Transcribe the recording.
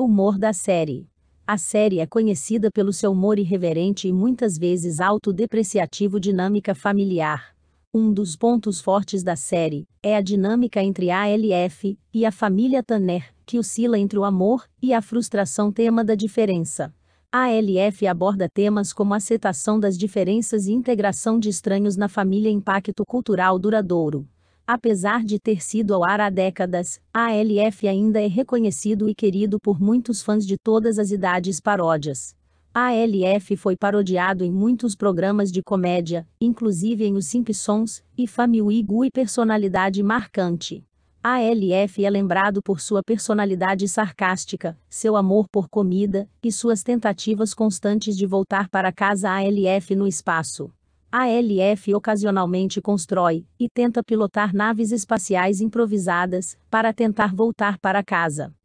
Humor da série. A série é conhecida pelo seu humor irreverente e muitas vezes autodepreciativo dinâmica familiar. Um dos pontos fortes da série é a dinâmica entre a ALF e a família Tanner, que oscila entre o amor e a frustração tema da diferença. A ALF aborda temas como aceitação das diferenças e integração de estranhos na família impacto cultural duradouro. Apesar de ter sido ao ar há décadas, a ALF ainda é reconhecido e querido por muitos fãs de todas as idades paródias. A ALF foi parodiado em muitos programas de comédia, inclusive em Os Simpsons, e Family Guy personalidade marcante. A ALF é lembrado por sua personalidade sarcástica, seu amor por comida, e suas tentativas constantes de voltar para casa ALF no espaço. A LF ocasionalmente constrói e tenta pilotar naves espaciais improvisadas para tentar voltar para casa.